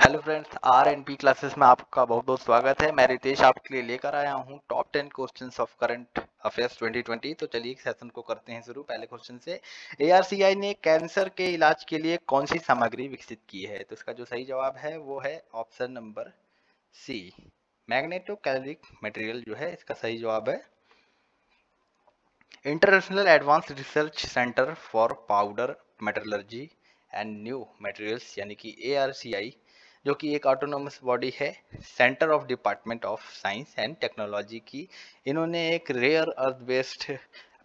hello friends R and P classes में आपका बहुत बहुत स्वागत है मैं रितेश आपके लिए लेकर आया हूं top ten questions of current affairs 2020 तो चलिए सेशन को करते हैं शुरू पहले क्वेश्चन से एआरसीआई ने कैंसर के इलाज के लिए कौन सी सामग्री विकसित की है तो इसका जो सही जवाब है वो है option number C magnetocaloric material जो है इसका सही जवाब है international advance research centre for powder metallurgy and new materials यानी कि एआरसीआई जो कि एक ऑटोनोमस बॉडी है centre of department of science and technology की इन्होंने एक रेयर अर्थ बेस्ड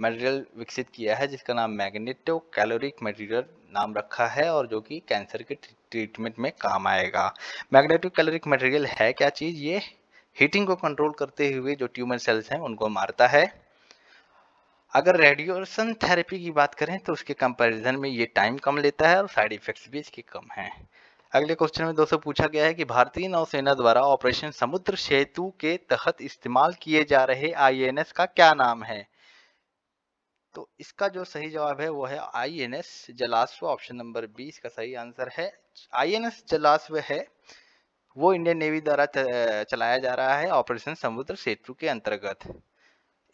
मटेरियल विकसित किया है जिसका नाम मैग्नेटो कैलोरिक मटेरियल नाम रखा है और जो कि कैंसर के ट्रीटमेंट में काम आएगा मैग्नेटो कैलोरिक मटेरियल है क्या चीज़ ये हीटिंग को कंट्रोल करते हुए जो ट्यूमर सेल्स हैं उनको मारता है अगर रेडिएशन थेरेपी की बात करें तो उसके कंपैरिजन में ये टाइम कम लेता है और साइड इफेक्ट्स भी इसके कम हैं अगले क्वेश्चन में दोस्तों पूछा गया है कि भारतीय नौसेना द्वारा ऑपरेशन समुद्र सेतु के तहत इस्तेमाल किए जा रहे आईएनएस का क्या नाम है तो इसका जो सही जवाब है वो है INS Jalashwa option number B इसका सही आंसर है आईएनएस जलाश्व है वो इंडियन नेवी द्वारा चलाया जा रहा है ऑपरेशन समुद्र सेतु के अंतर्गत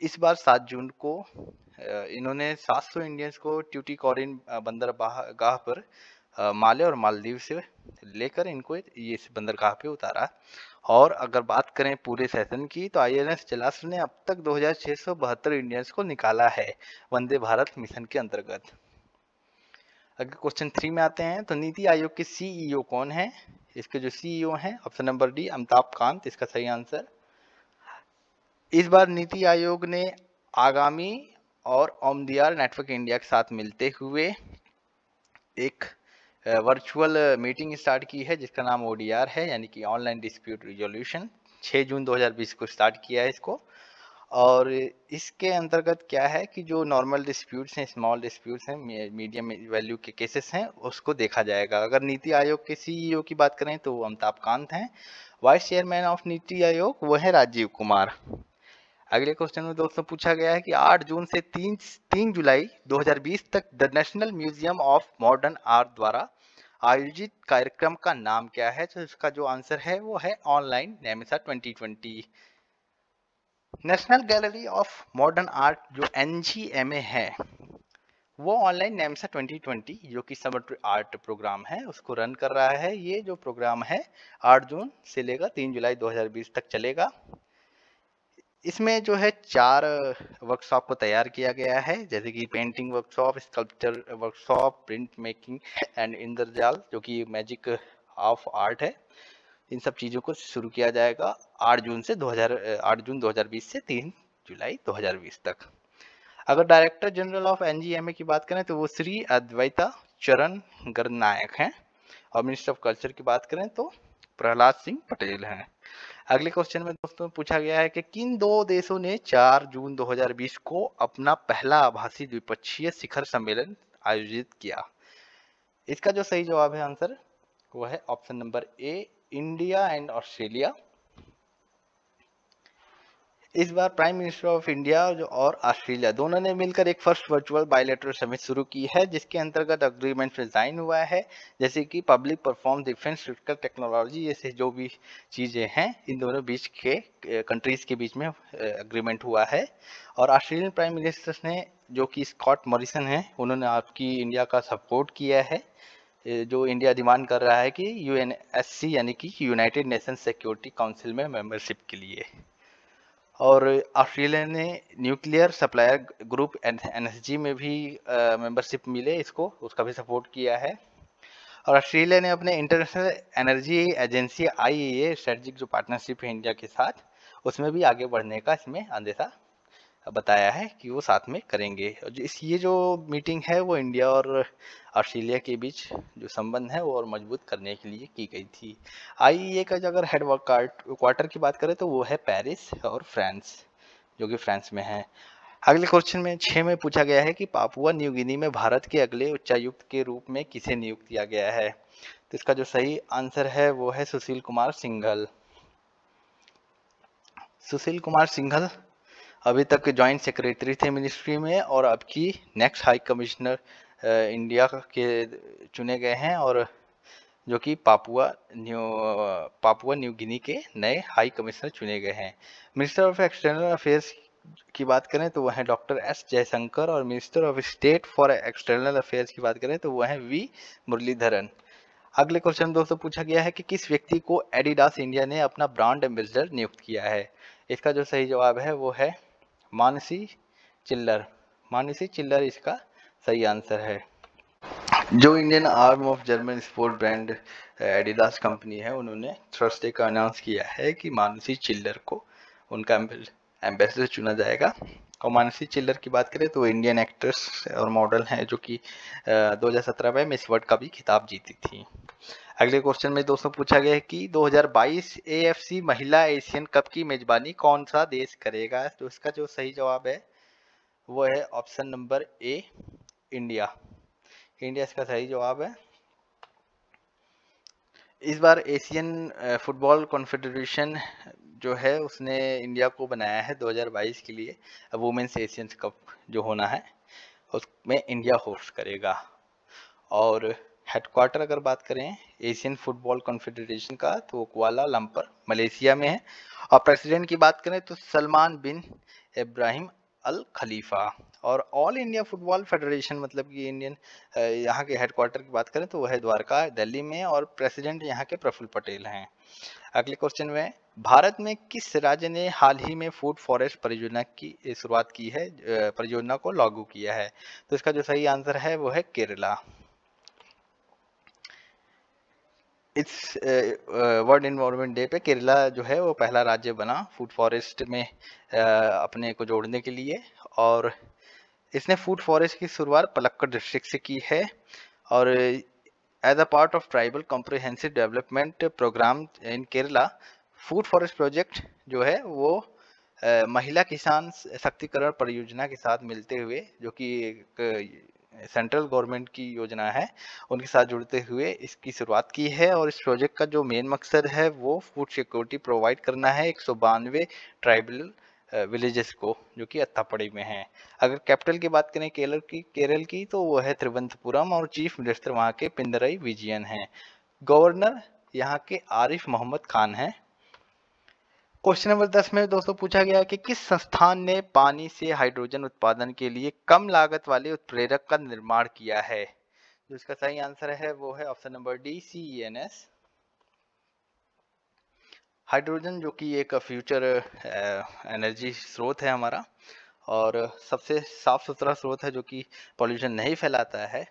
इस बार 7 जून को इन्होंने 700 इंडियंस को ट्यूटी कॉरिन बंदरगाह पर माले और मालदीव से लेकर इनको ये इस बंदरगाह पे उतारा और अगर बात करें पूरे सेशन की तो आई एन एस ने अब तक दो इंडियंस को निकाला है वंदे भारत मिशन के अंतर्गत अगर क्वेश्चन थ्री में आते हैं तो नीति आयोग के सीईओ e कौन है इसके जो सीईओ e हैं option number D Amitabh Kant इसका सही आंसर इस बार नीति आयोग ने आगामी और ओमदियार नेटवर्क इंडिया के साथ मिलते हुए एक वर्चुअल मीटिंग स्टार्ट की है जिसका नाम ओ है यानी कि ऑनलाइन डिस्प्यूट रिजोल्यूशन 6 जून 2020 को स्टार्ट किया है इसको और इसके अंतर्गत क्या है कि जो नॉर्मल डिस्प्यूट्स हैं स्मॉल डिस्प्यूट्स हैं मीडियम वैल्यू के केसेस हैं उसको देखा जाएगा अगर नीति आयोग के सीईओ e की बात करें तो वो अमिताभ कांत हैं वाइस चेयरमैन ऑफ नीति आयोग वह हैं राजीव कुमार अगले क्वेश्चन में दोस्तों पूछा गया है कि 8 जून से 3 3 जुलाई 2020 तक the National Museum of Modern Art द्वारा आयोजित कार्यक्रम का नाम क्या है तो इसका जो आंसर है वो है ऑनलाइन नेमिसा 2020 National Gallery of Modern Art जो एन है वो ऑनलाइन नेमसा 2020 जो कि समर आर्ट प्रोग्राम है उसको रन कर रहा है ये जो प्रोग्राम है 8 जून से लेकर 3 जुलाई 2020 तक चलेगा इसमें जो है चार वर्कशॉप को तैयार किया गया है जैसे कि painting workshop sculpture workshop print making and Indrajal जो कि मैजिक ऑफ आर्ट है इन सब चीज़ों को शुरू किया जाएगा 8 जून से 2000 8 जून 2020 से 3 जुलाई 2020 तक अगर डायरेक्टर जनरल ऑफ एन की बात करें तो वो श्री अद्वैता चरण गर्नायक हैं और मिनिस्टर ऑफ कल्चर की बात करें तो प्रहलाद सिंह पटेल हैं अगले क्वेश्चन में दोस्तों पूछा गया है कि किन दो देशों ने 4 जून 2020 को अपना पहला आभासी द्विपक्षीय शिखर सम्मेलन आयोजित किया इसका जो सही जवाब है आंसर वो है option number A India and Australia इस बार प्राइम मिनिस्टर ऑफ इंडिया और ऑस्ट्रेलिया दोनों ने मिलकर एक फर्स्ट वर्चुअल बायोलेटर समिट शुरू की है जिसके अंतर्गत अग्रीमेंट में साइन हुआ है जैसे कि public perform defence critical technology जैसे जो भी चीज़ें हैं इन दोनों बीच के कंट्रीज के बीच में अग्रीमेंट हुआ है और ऑस्ट्रेलियन प्राइम मिनिस्टर ने जो कि स्कॉट मॉरिसन है उन्होंने आपकी इंडिया का सपोर्ट किया है जो इंडिया डिमांड कर रहा है कि यू यानी कि यूनाइटेड नेशन सिक्योरिटी काउंसिल में मेंबरशिप के लिए और ऑस्ट्रेलिया ने न्यूक्लियर सप्लायर ग्रुप जी में भी मेंबरशिप मिले इसको उसका भी सपोर्ट किया है और ऑस्ट्रेलिया ने अपने इंटरनेशनल एनर्जी एजेंसी आई स्ट्रेटजिक जो पार्टनरशिप है इंडिया के साथ उसमें भी आगे बढ़ने का इसमें अंदेशा बताया है कि वो साथ में करेंगे इस ये जो मीटिंग है वो इंडिया और ऑस्ट्रेलिया के बीच जो संबंध है वो और मजबूत करने के लिए की गई थी आई ए का अगर हेड क्वार्टर की बात करें तो वो है पेरिस और फ्रांस जो कि फ्रांस में है अगले क्वेश्चन में छः में पूछा गया है कि पापुआ न्यू गिनी में भारत के अगले उच्चायुक्त के रूप में किसे नियुक्त किया गया है तो इसका जो सही आंसर है वो है सुशील कुमार सिंघल सुशील कुमार सिंघल अभी तक जॉइंट सेक्रेटरी थे मिनिस्ट्री में और अब की नेक्स्ट हाई कमिश्नर इंडिया के चुने गए हैं और जो कि Papua New Papua New Guinea के नए हाई कमिश्नर चुने गए हैं मिनिस्टर ऑफ एक्सटर्नल अफेयर्स की बात करें तो वह हैं डॉक्टर एस जयशंकर और minister of state for external affairs की बात करें तो वह हैं वी मुरलीधरन अगले क्वेश्चन दोस्तों पूछा गया है कि किस व्यक्ति को एडिडास इंडिया ने अपना ब्रांड एम्बेसडर नियुक्त किया है इसका जो सही जवाब है वो है मानसी चिल्लर मानसी चिल्लर इसका सही आंसर है जो Indian arm of German sport brand Adidas company है उन्होंने थर्सडे का अनाउंस किया है कि मानसी चिल्लर को उनका एम्बेसडर चुना जाएगा और मानसी चिल्लर की बात करें तो इंडियन एक्ट्रेस और मॉडल हैं जो कि 2017 में मिस वर्ल्ड का भी खिताब जीती थी अगले क्वेश्चन में दोस्तों पूछा गया है कि 2022 एएफसी महिला एशियन कप की मेजबानी कौन सा देश करेगा तो इसका जो सही जवाब है वो है option number A India India इसका सही जवाब है इस बार एशियन फुटबॉल कॉन्फेडरेशन जो है उसने इंडिया को बनाया है 2022 के लिए वुमेंस एशियन कप जो होना है उसमें इंडिया होस्ट करेगा और हेडक्वार्टर अगर बात करें एशियन फुटबॉल कॉन्फेडरेशन का तो कुआला लंपर मलेशिया में है और प्रेसिडेंट की बात करें तो सलमान बिन इब्राहिम अल खलीफा और ऑल इंडिया फुटबॉल फेडरेशन मतलब कि इंडियन यहाँ के हेडक्वार्टर की बात करें तो वह द्वारका दिल्ली में और प्रेसिडेंट यहाँ के प्रफुल्ल पटेल हैं अगले क्वेश्चन में भारत में किस राज्य ने हाल ही में फूड फॉरेस्ट परियोजना की शुरुआत की है परियोजना को लागू किया है तो इसका जो सही आंसर है वो है केरला इस वर्ल्ड इन्वायरमेंट डे पे केरला जो है वो पहला राज्य बना फूड फॉरेस्ट में अपने को जोड़ने के लिए और इसने फूड फॉरेस्ट की शुरुआत पलक्कड़ डिस्ट्रिक्ट से की है और as a part of tribal comprehensive development programme in Kerala food forest project जो है वो महिला किसान सशक्तिकरण परियोजना के साथ मिलते हुए जो कि सेंट्रल गवर्नमेंट की योजना है उनके साथ जुड़ते हुए इसकी शुरुआत की है और इस प्रोजेक्ट का जो मेन मकसद है वो फूड सिक्योरिटी प्रोवाइड करना है एक ट्राइबल विलेजेस को जो कि अत्तापड़ी में है अगर कैपिटल की बात करें केरल की केरल की तो वो है त्रिवंतपुरम और चीफ मिनिस्टर वहाँ के पिंदरई विजयन हैं गवर्नर यहाँ के आरिफ मोहम्मद खान हैं क्वेश्चन नंबर दस में दोस्तों पूछा गया है कि किस संस्थान ने पानी से हाइड्रोजन उत्पादन के लिए कम लागत वाले उत्प्रेरक का निर्माण किया है जो इसका सही आंसर है वो है option number D C N S hydrogen जो कि एक फ्यूचर एनर्जी uh, स्रोत है हमारा और सबसे साफ सुथरा स्रोत है जो कि पॉल्यूशन नहीं फैलाता है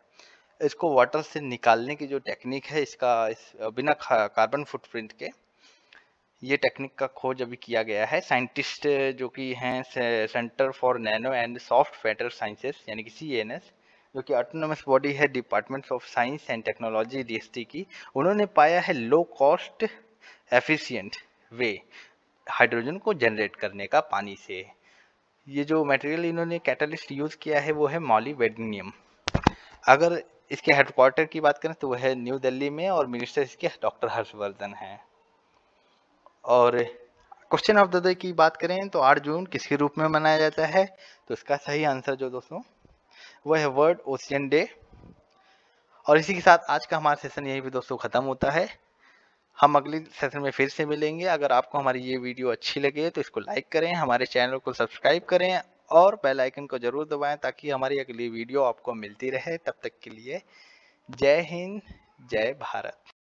इसको वाटर से निकालने की जो टेक्निक है इसका इस बिना कार्बन फुटप्रिंट के ये टेक्निक का खोज अभी किया गया है साइंटिस्ट जो कि हैं centre for nano and soft matter sciences यानी कि सी एन एस जो कि ऑटोनोमस बॉडी है department of science and technology D की उन्होंने पाया है low cost efficient way hydrogen को जनरेट करने का पानी से ये जो मटेरियल इन्होंने कैटलिस्ट यूज़ किया है वो है मॉलीवेडनियम अगर इसके हेडक्वार्टर की बात करें तो वह है न्यू दिल्ली में और मिनिस्टर इसके डॉक्टर हर्षवर्धन हैं और क्वेश्चन ऑफ द डे की बात करें तो 8 जून किसके रूप में मनाया जाता है तो इसका सही आंसर जो दोस्तों वह है वर्ल्ड ओशियन डे और इसी के साथ आज का हमारा सेशन यही भी दोस्तों ख़त्म होता है हम अगले सेशन में फिर से मिलेंगे अगर आपको हमारी ये वीडियो अच्छी लगे तो इसको लाइक करें हमारे चैनल को सब्सक्राइब करें और बेल आइकन को ज़रूर दबाएं ताकि हमारी अगली वीडियो आपको मिलती रहे तब तक के लिए जय हिंद जय भारत